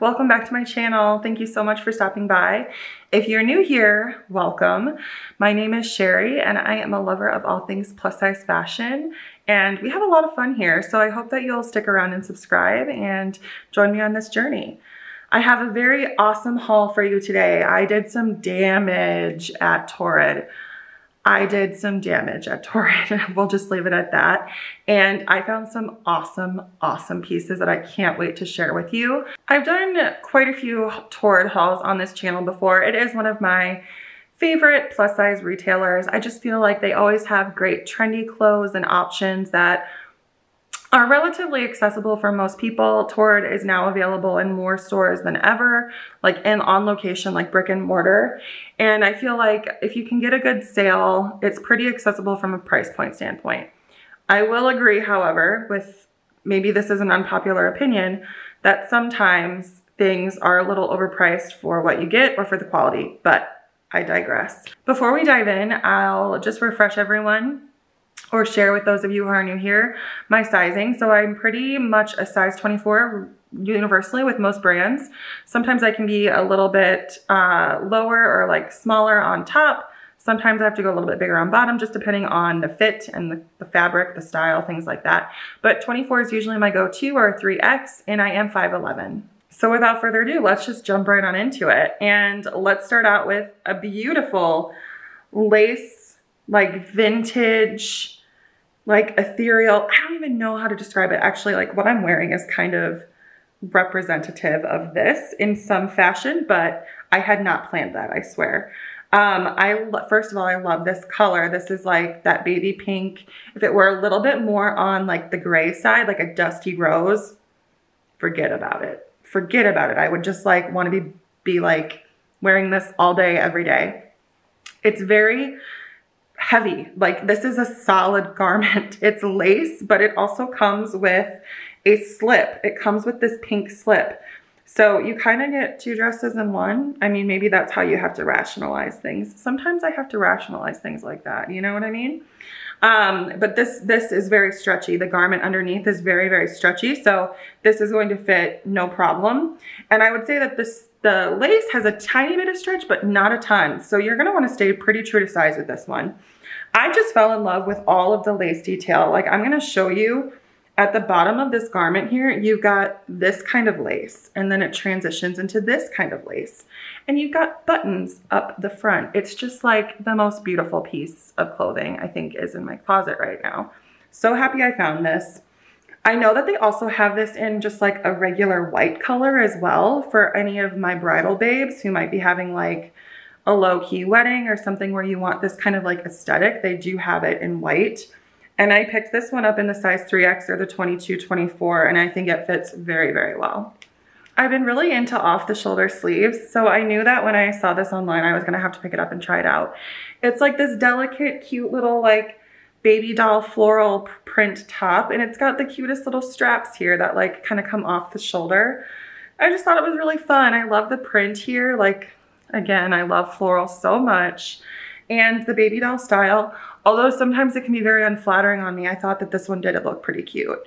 Welcome back to my channel. Thank you so much for stopping by. If you're new here, welcome. My name is Sherry and I am a lover of all things plus size fashion and we have a lot of fun here. So I hope that you'll stick around and subscribe and join me on this journey. I have a very awesome haul for you today. I did some damage at Torrid. I did some damage at Torrid. we'll just leave it at that. And I found some awesome, awesome pieces that I can't wait to share with you. I've done quite a few Torrid hauls on this channel before. It is one of my favorite plus size retailers. I just feel like they always have great trendy clothes and options that are relatively accessible for most people. Torrid is now available in more stores than ever, like in on location, like brick and mortar. And I feel like if you can get a good sale, it's pretty accessible from a price point standpoint. I will agree, however, with maybe this is an unpopular opinion, that sometimes things are a little overpriced for what you get or for the quality, but I digress. Before we dive in, I'll just refresh everyone or share with those of you who are new here my sizing. So I'm pretty much a size 24 universally with most brands. Sometimes I can be a little bit uh, lower or like smaller on top. Sometimes I have to go a little bit bigger on bottom, just depending on the fit and the, the fabric, the style, things like that. But 24 is usually my go-to or 3X, and I am 5'11". So without further ado, let's just jump right on into it. And let's start out with a beautiful lace like vintage, like ethereal. I don't even know how to describe it. Actually, like what I'm wearing is kind of representative of this in some fashion, but I had not planned that, I swear. Um, I first of all, I love this color. This is like that baby pink. If it were a little bit more on like the gray side, like a dusty rose, forget about it. Forget about it. I would just like want to be be like wearing this all day, every day. It's very heavy. Like this is a solid garment. It's lace, but it also comes with a slip. It comes with this pink slip. So you kind of get two dresses in one. I mean, maybe that's how you have to rationalize things. Sometimes I have to rationalize things like that. You know what I mean? Um, but this, this is very stretchy. The garment underneath is very, very stretchy. So this is going to fit no problem. And I would say that this, the lace has a tiny bit of stretch, but not a ton. So you're going to want to stay pretty true to size with this one. I just fell in love with all of the lace detail. Like I'm going to show you at the bottom of this garment here, you've got this kind of lace, and then it transitions into this kind of lace. And you've got buttons up the front. It's just like the most beautiful piece of clothing I think is in my closet right now. So happy I found this. I know that they also have this in just like a regular white color as well for any of my bridal babes who might be having like a low-key wedding or something where you want this kind of like aesthetic. They do have it in white. And I picked this one up in the size 3X or the 22-24, and I think it fits very, very well. I've been really into off-the-shoulder sleeves, so I knew that when I saw this online, I was gonna have to pick it up and try it out. It's like this delicate, cute little like baby doll floral print top, and it's got the cutest little straps here that like kind of come off the shoulder. I just thought it was really fun. I love the print here. Like, again, I love floral so much and the baby doll style. Although sometimes it can be very unflattering on me, I thought that this one did look pretty cute.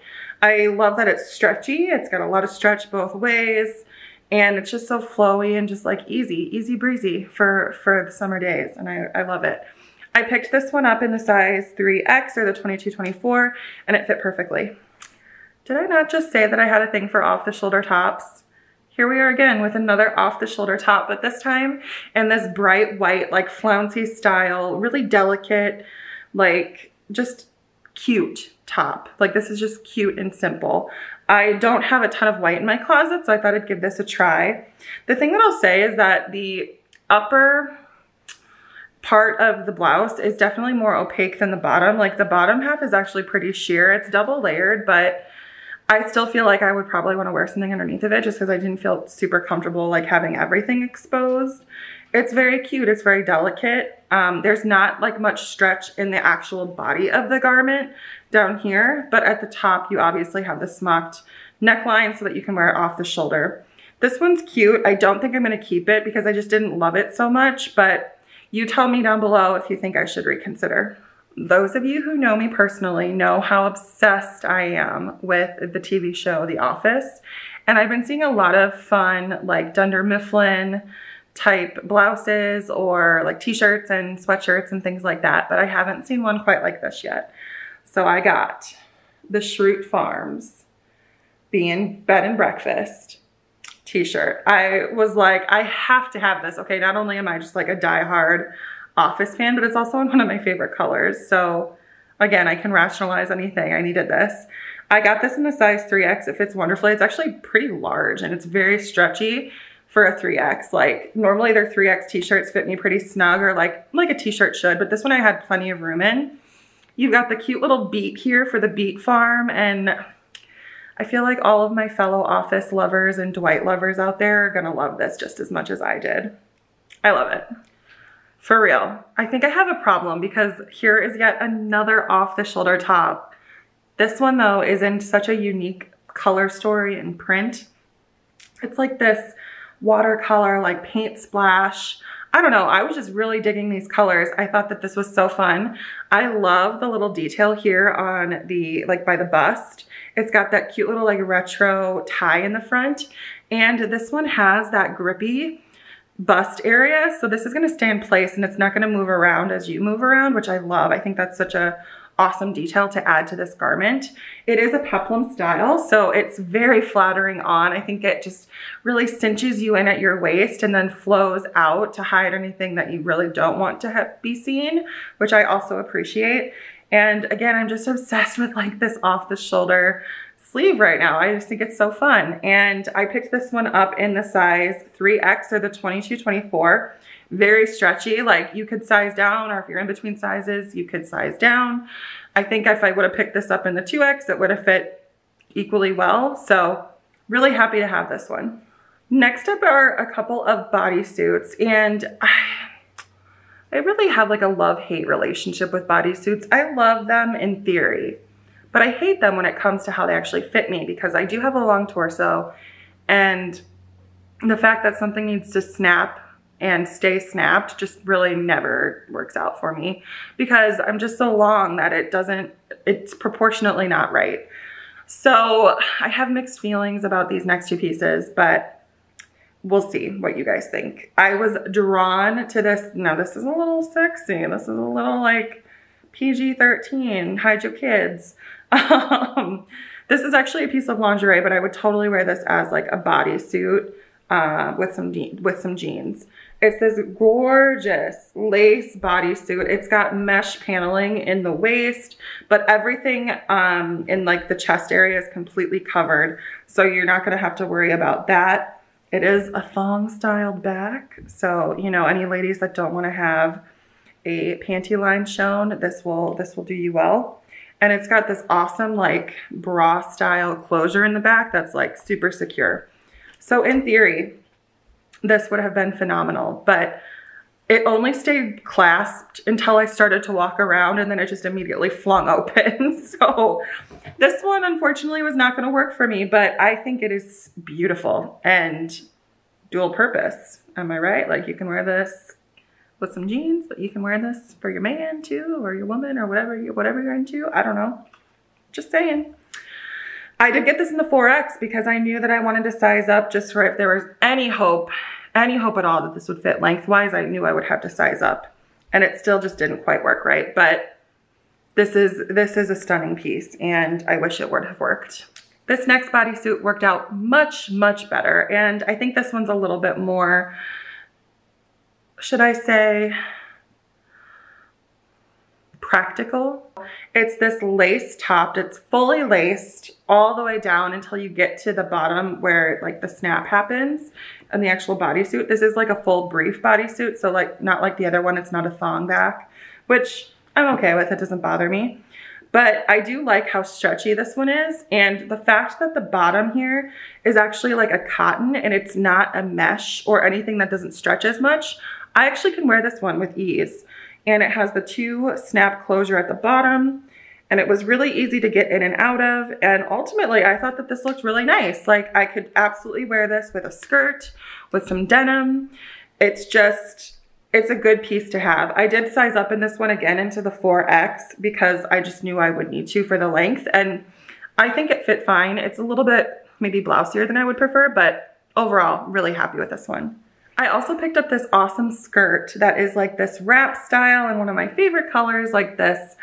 I love that it's stretchy. It's got a lot of stretch both ways and it's just so flowy and just like easy, easy breezy for, for the summer days. And I, I love it. I picked this one up in the size 3X or the 2224, and it fit perfectly. Did I not just say that I had a thing for off the shoulder tops? here we are again with another off-the-shoulder top, but this time in this bright white, like flouncy style, really delicate, like just cute top. Like this is just cute and simple. I don't have a ton of white in my closet, so I thought I'd give this a try. The thing that I'll say is that the upper part of the blouse is definitely more opaque than the bottom. Like the bottom half is actually pretty sheer. It's double layered, but I still feel like I would probably want to wear something underneath of it just because I didn't feel super comfortable like having everything exposed. It's very cute. It's very delicate. Um, there's not like much stretch in the actual body of the garment down here, but at the top you obviously have the smocked neckline so that you can wear it off the shoulder. This one's cute. I don't think I'm going to keep it because I just didn't love it so much, but you tell me down below if you think I should reconsider those of you who know me personally know how obsessed I am with the TV show The Office. And I've been seeing a lot of fun, like Dunder Mifflin type blouses or like t-shirts and sweatshirts and things like that. But I haven't seen one quite like this yet. So I got the Shroot Farms being bed and breakfast t-shirt. I was like, I have to have this. Okay, not only am I just like a die-hard office fan, but it's also in one of my favorite colors. So again, I can rationalize anything. I needed this. I got this in a size 3X. It fits wonderfully. It's actually pretty large and it's very stretchy for a 3X. Like normally their 3X t-shirts fit me pretty snug or like, like a t-shirt should, but this one I had plenty of room in. You've got the cute little beet here for the beet farm and I feel like all of my fellow office lovers and Dwight lovers out there are gonna love this just as much as I did. I love it. For real. I think I have a problem because here is yet another off-the-shoulder top. This one though is in such a unique color story and print. It's like this watercolor, like paint splash. I don't know, I was just really digging these colors. I thought that this was so fun. I love the little detail here on the, like by the bust. It's got that cute little like retro tie in the front. And this one has that grippy bust area. So this is gonna stay in place and it's not gonna move around as you move around, which I love. I think that's such a awesome detail to add to this garment. It is a peplum style, so it's very flattering on. I think it just really cinches you in at your waist and then flows out to hide anything that you really don't want to be seen, which I also appreciate. And again, I'm just obsessed with like this off the shoulder sleeve right now. I just think it's so fun. And I picked this one up in the size 3X or the 22, 24. Very stretchy, like you could size down or if you're in between sizes, you could size down. I think if I would have picked this up in the 2X, it would have fit equally well. So really happy to have this one. Next up are a couple of bodysuits and I, I really have like a love-hate relationship with bodysuits. I love them in theory. But I hate them when it comes to how they actually fit me because I do have a long torso and the fact that something needs to snap and stay snapped just really never works out for me because I'm just so long that it doesn't, it's proportionately not right. So I have mixed feelings about these next two pieces, but we'll see what you guys think. I was drawn to this. Now this is a little sexy. This is a little like PG-13, hide your kids. Um, this is actually a piece of lingerie, but I would totally wear this as like a bodysuit uh, with some with some jeans. It's this gorgeous lace bodysuit. It's got mesh paneling in the waist, but everything um, in like the chest area is completely covered. So you're not gonna have to worry about that. It is a thong styled back. So, you know, any ladies that don't wanna have a panty line shown. This will, this will do you well. And it's got this awesome like bra style closure in the back that's like super secure. So in theory, this would have been phenomenal, but it only stayed clasped until I started to walk around and then it just immediately flung open. so this one unfortunately was not gonna work for me, but I think it is beautiful and dual purpose. Am I right? Like you can wear this with some jeans, but you can wear this for your man too, or your woman, or whatever, you, whatever you're into. I don't know. Just saying. I did get this in the 4X because I knew that I wanted to size up just for if there was any hope, any hope at all that this would fit lengthwise, I knew I would have to size up. And it still just didn't quite work right. But this is, this is a stunning piece and I wish it would have worked. This next bodysuit worked out much, much better. And I think this one's a little bit more should I say, practical. It's this lace topped, it's fully laced all the way down until you get to the bottom where like the snap happens and the actual bodysuit. This is like a full brief bodysuit. So like, not like the other one, it's not a thong back, which I'm okay with, it doesn't bother me. But I do like how stretchy this one is. And the fact that the bottom here is actually like a cotton and it's not a mesh or anything that doesn't stretch as much, I actually can wear this one with ease. And it has the two snap closure at the bottom. And it was really easy to get in and out of. And ultimately, I thought that this looked really nice. Like I could absolutely wear this with a skirt, with some denim. It's just, it's a good piece to have. I did size up in this one again into the 4X because I just knew I would need to for the length. And I think it fit fine. It's a little bit maybe blousier than I would prefer, but overall, really happy with this one. I also picked up this awesome skirt that is like this wrap style and one of my favorite colors, like this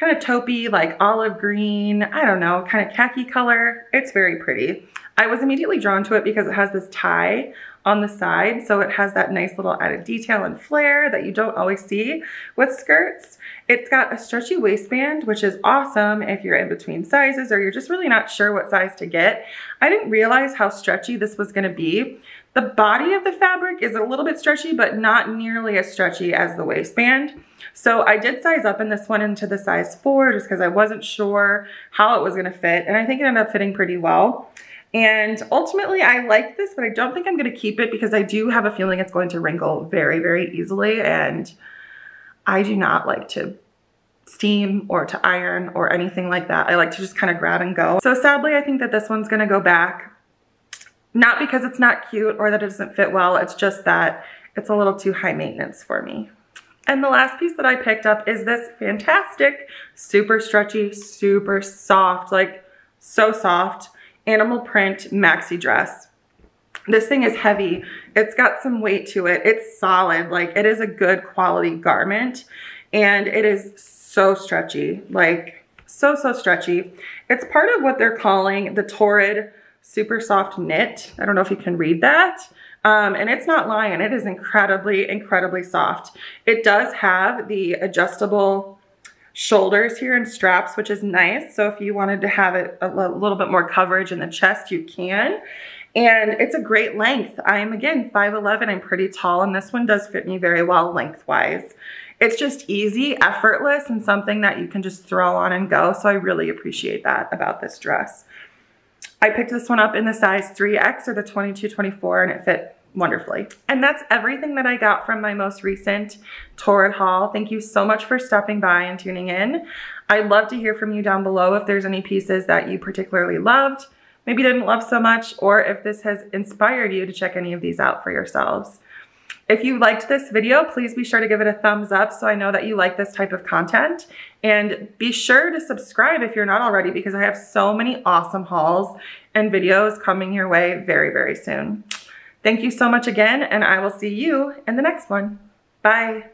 kind of taupey, like olive green, I don't know, kind of khaki color. It's very pretty. I was immediately drawn to it because it has this tie on the side. So it has that nice little added detail and flair that you don't always see with skirts. It's got a stretchy waistband, which is awesome if you're in between sizes or you're just really not sure what size to get. I didn't realize how stretchy this was gonna be. The body of the fabric is a little bit stretchy, but not nearly as stretchy as the waistband. So I did size up in this one into the size four just because I wasn't sure how it was gonna fit. And I think it ended up fitting pretty well. And ultimately, I like this, but I don't think I'm going to keep it because I do have a feeling it's going to wrinkle very, very easily. And I do not like to steam or to iron or anything like that. I like to just kind of grab and go. So sadly, I think that this one's going to go back. Not because it's not cute or that it doesn't fit well. It's just that it's a little too high maintenance for me. And the last piece that I picked up is this fantastic, super stretchy, super soft, like so soft animal print maxi dress. This thing is heavy. It's got some weight to it. It's solid. Like it is a good quality garment and it is so stretchy. Like so, so stretchy. It's part of what they're calling the Torrid Super Soft Knit. I don't know if you can read that. Um, and it's not lying. It is incredibly, incredibly soft. It does have the adjustable shoulders here and straps, which is nice. So if you wanted to have it a little bit more coverage in the chest, you can. And it's a great length. I am, again, 5'11". I'm pretty tall, and this one does fit me very well lengthwise. It's just easy, effortless, and something that you can just throw on and go. So I really appreciate that about this dress. I picked this one up in the size 3X or the 22-24, and it fit wonderfully. And that's everything that I got from my most recent at haul. Thank you so much for stopping by and tuning in. I'd love to hear from you down below if there's any pieces that you particularly loved, maybe didn't love so much, or if this has inspired you to check any of these out for yourselves. If you liked this video, please be sure to give it a thumbs up so I know that you like this type of content. And be sure to subscribe if you're not already because I have so many awesome hauls and videos coming your way very, very soon. Thank you so much again, and I will see you in the next one. Bye.